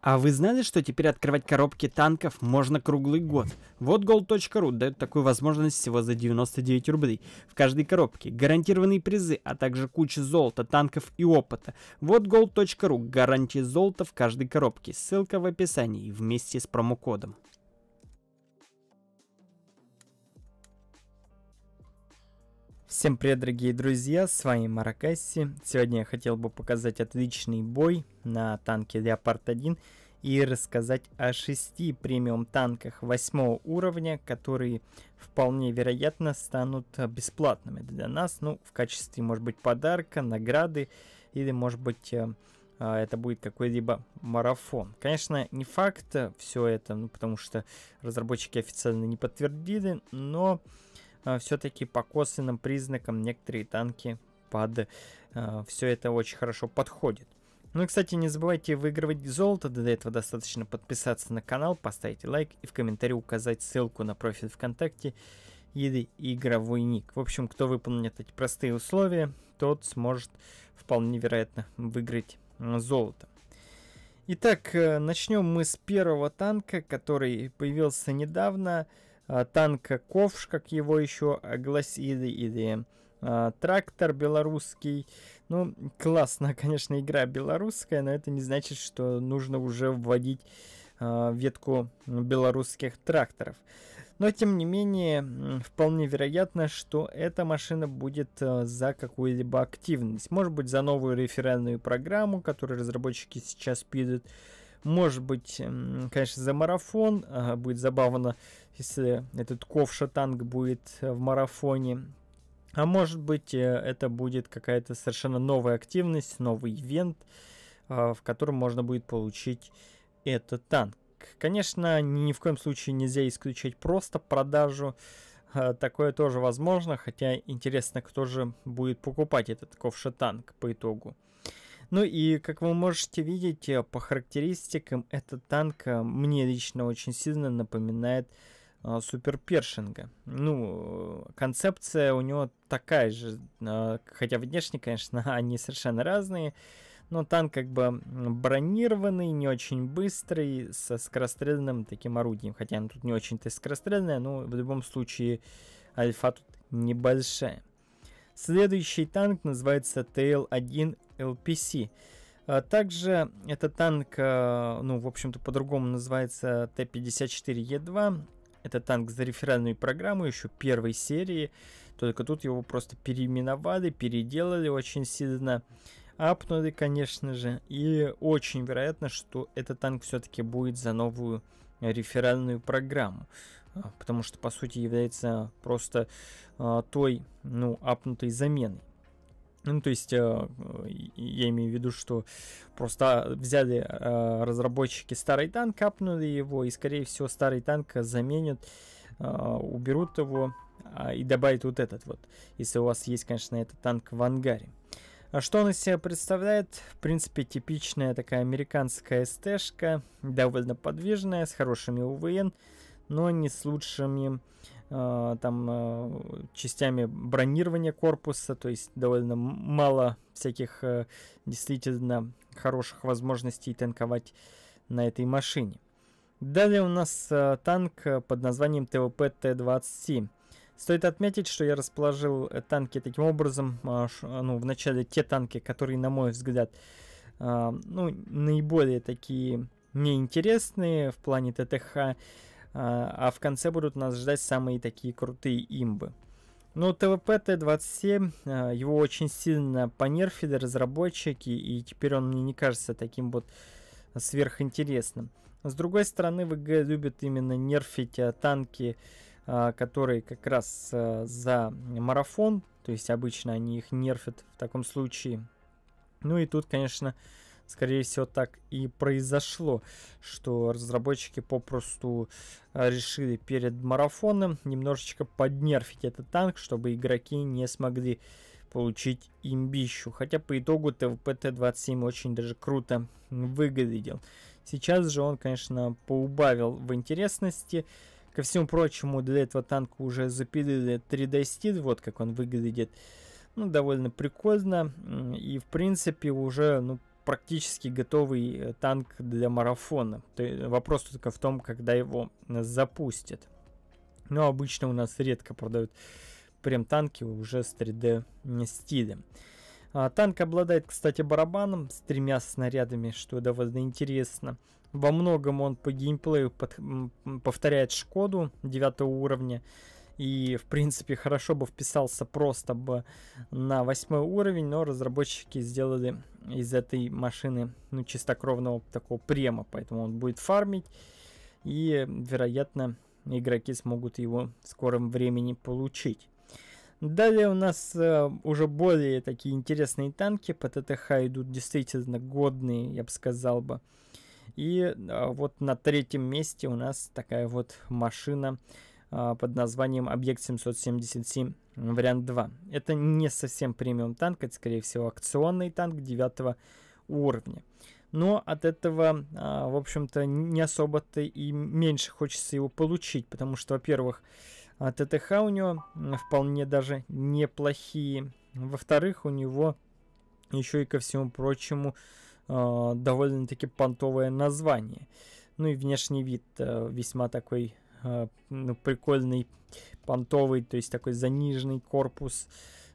А вы знали, что теперь открывать коробки танков можно круглый год? Вот gold.ru дает такую возможность всего за 99 рублей. В каждой коробке гарантированные призы, а также куча золота, танков и опыта. Вот gold.ru гарантия золота в каждой коробке. Ссылка в описании вместе с промокодом. Всем привет, дорогие друзья, с вами Маракасси. Сегодня я хотел бы показать отличный бой на танке Леопард 1 и рассказать о шести премиум танках восьмого уровня, которые вполне вероятно станут бесплатными для нас, ну, в качестве, может быть, подарка, награды или, может быть, э, а, это будет какой-либо марафон. Конечно, не факт все это, ну, потому что разработчики официально не подтвердили, но а, все-таки по косвенным признакам некоторые танки под а, все это очень хорошо подходит. Ну и, кстати, не забывайте выигрывать золото, для этого достаточно подписаться на канал, поставить лайк и в комментарии указать ссылку на профиль ВКонтакте или игровой ник. В общем, кто выполнит эти простые условия, тот сможет вполне вероятно выиграть а, золото. Итак, э, начнем мы с первого танка, который появился недавно. А, танка Ковш, как его еще гласили, или а, трактор белорусский. Ну, классно, конечно, игра белорусская, но это не значит, что нужно уже вводить а, ветку белорусских тракторов. Но, тем не менее, вполне вероятно, что эта машина будет за какую-либо активность. Может быть, за новую реферальную программу, которую разработчики сейчас пидут, может быть, конечно, за марафон. А, будет забавно, если этот ковша-танк будет э, в марафоне. А может быть, э, это будет какая-то совершенно новая активность, новый ивент, а, в котором можно будет получить этот танк. Конечно, ни в коем случае нельзя исключать просто продажу. А, такое тоже возможно, хотя интересно, кто же будет покупать этот ковш-танк по итогу. Ну и, как вы можете видеть, э, по характеристикам этот танк э, мне лично очень сильно напоминает э, супер першинга. Ну, концепция у него такая же, хотя внешне, конечно, они совершенно разные, но танк как бы бронированный, не очень быстрый, со скорострельным таким орудием, хотя он тут не очень-то скорострельное, но в любом случае альфа тут небольшая. Следующий танк называется TL-1 LPC. А также этот танк, э, ну, в общем-то, по-другому называется Т-54Е2. Это танк за реферальную программу еще первой серии, только тут его просто переименовали, переделали очень сильно, апнули, конечно же, и очень вероятно, что этот танк все-таки будет за новую реферальную программу. А, потому что, по сути, является просто а, той, ну, апнутой заменой. Ну, то есть, э, я имею в виду, что просто а, взяли разработчики старый танк, капнули его, и, скорее всего, старый танк заменят, уберут его и добавят вот этот вот, если у вас есть, конечно, этот танк в ангаре. А что он из себя представляет? В принципе, типичная такая американская СТшка, довольно подвижная, с хорошими УВН, но не с лучшими а, там а, частями бронирования корпуса, то есть довольно мало всяких э, действительно хороших возможностей танковать на этой машине. Далее у нас э, танк э, под названием ТВП Т-27. Стоит отметить, что я расположил танки таким образом, а, ну, в начале те танки, которые, на мой взгляд, ну, наиболее такие неинтересные в плане ТТХ, а, а в конце будут нас ждать самые такие крутые имбы. Ну, ТВП Т-27, а, его очень сильно понерфили разработчики, и теперь он мне не кажется таким вот сверхинтересным. С другой стороны, ВГ любит именно нерфить а, танки, которые как раз за марафон, то есть обычно они их нерфят в таком случае. Ну и тут, конечно, скорее всего, так и произошло, что разработчики попросту а, решили перед марафоном немножечко поднерфить этот танк, чтобы игроки не смогли получить имбищу. Хотя по итогу ТВПТ-27 очень даже круто выглядел. Сейчас же он, конечно, поубавил в интересности. Ко всему прочему, для этого танка уже запилили 3D-стиль, вот как он выглядит ну, довольно прикольно. И, в принципе, уже, ну, практически готовый э, танк для марафона. Вопрос только в том, когда его э, запустят. Но обычно у нас редко продают прям танки уже с 3D э, стилем. А, танк обладает, кстати, барабаном с тремя снарядами, что довольно интересно. Во многом он по геймплею под, повторяет Шкоду 9 уровня. И, в принципе, хорошо бы вписался просто бы на восьмой уровень, но разработчики сделали из этой машины, ну, чистокровного такого према, поэтому он будет фармить. И, вероятно, игроки смогут его в скором времени получить. Далее у нас э, уже более такие интересные танки. По ТТХ идут действительно годные, я бы сказал бы. И э, вот на третьем месте у нас такая вот машина а, под названием «Объект 777 вариант 2». Это не совсем премиум танк, это, скорее всего, акционный танк 9 уровня. Но от этого, а, в общем-то, не особо-то и меньше хочется его получить, потому что, во-первых, а, ТТХ у него вполне даже неплохие. Во-вторых, у него еще и ко всему прочему довольно-таки понтовое название. Ну и внешний вид э, весьма такой Э, ну, прикольный, понтовый, то есть такой заниженный корпус.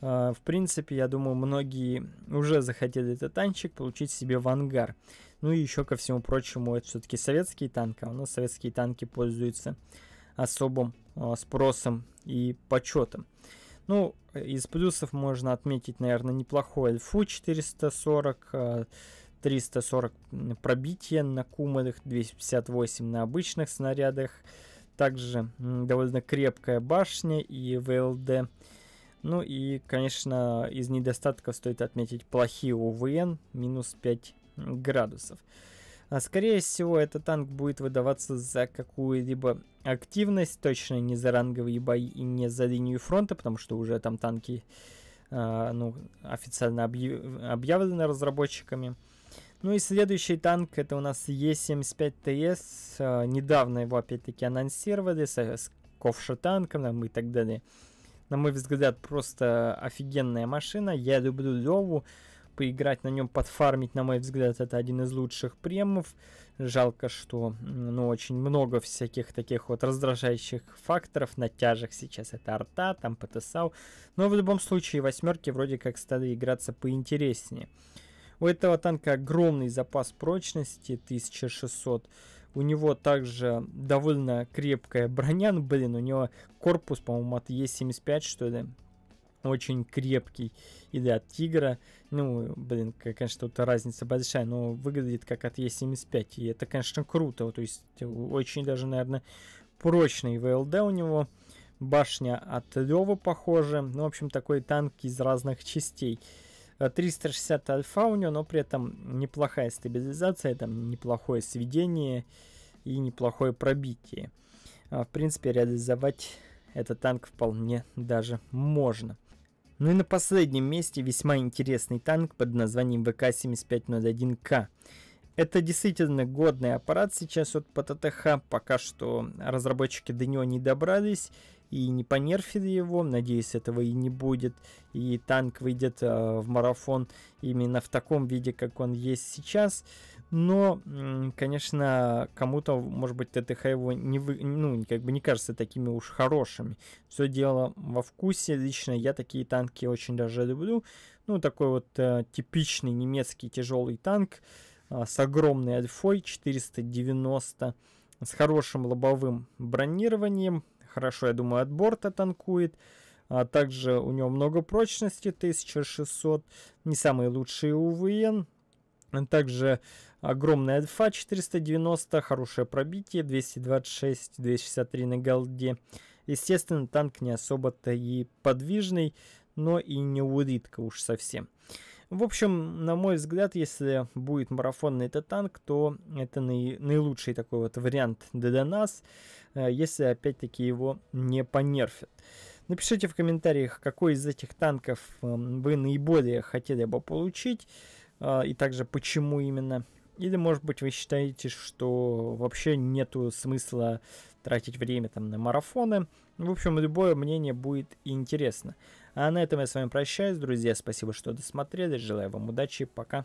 Э, в принципе, я думаю, многие уже захотели этот танчик получить себе в ангар. Ну и еще ко всему прочему, это все-таки советские танки, а у нас советские танки пользуются особым э, спросом и почетом. Ну, из плюсов можно отметить, наверное, неплохой Эльфу 440, 340 пробитие на кумадах, 258 на обычных снарядах, также довольно крепкая башня и ВЛД. Ну и, конечно, из недостатков стоит отметить плохие УВН минус 5 градусов. А скорее всего, этот танк будет выдаваться за какую-либо активность, точно не за ранговые бои и не за линию фронта, потому что уже там танки э, ну, официально объявлены разработчиками. Ну и следующий танк это у нас Е75ТС. А, недавно его опять-таки анонсировали с э, ковша танком, ковшетанком и так далее. На мой взгляд, просто офигенная машина. Я люблю Леву. Поиграть на нем, подфармить, на мой взгляд, это один из лучших премов. Жалко, что ну, очень много всяких таких вот раздражающих факторов. Натяжек сейчас это арта, там ПТСАУ. Но в любом случае, восьмерки вроде как стали играться поинтереснее. У этого танка огромный запас прочности, 1600. У него также довольно крепкая броня. Ну, блин, у него корпус, по-моему, от Е75, что ли. Очень крепкий. И да, от Тигра. Ну, блин, конечно, тут разница большая, но выглядит как от Е75. И это, конечно, круто. То есть, очень даже, наверное, прочный ВЛД у него башня от Лёва похожа. Ну, в общем, такой танк из разных частей. 360 э, альфа у него, но при этом неплохая стабилизация, там неплохое сведение и неплохое пробитие. А, в принципе, реализовать этот танк вполне даже можно. Ну и на последнем месте весьма интересный танк под названием ВК-7501К. Это действительно годный аппарат сейчас от ПТТХ, пока что разработчики до него не добрались, и не понерфили его, надеюсь, этого и не будет, и танк выйдет э, в марафон именно в таком виде, как он есть сейчас, но, конечно, кому-то, может быть, ТТХ его не, вы, ну, как бы не кажется такими уж хорошими, все дело во вкусе, лично я такие танки очень даже люблю, ну, такой вот э, типичный немецкий тяжелый танк, э, с огромной альфой 490 с хорошим лобовым бронированием, хорошо, я думаю, от борта танкует. А также у него много прочности, 1600. Не самые лучшие УВН. Также огромная альфа 490, хорошее пробитие, 226-263 на голде. Естественно, танк не особо-то и подвижный, но и не улитка уж совсем. В общем, на мой взгляд, если будет марафонный этот танк, то это наи- наилучший такой вот вариант для нас, э, если опять-таки его не понерфят. Напишите в комментариях, какой из этих танков эм, вы наиболее хотели бы получить, э, и также почему именно. Или, может быть, вы считаете, что вообще нету смысла тратить время там на марафоны. В общем, любое мнение будет интересно. А на этом я с вами прощаюсь, друзья. Спасибо, что досмотрели. Желаю вам удачи. Пока.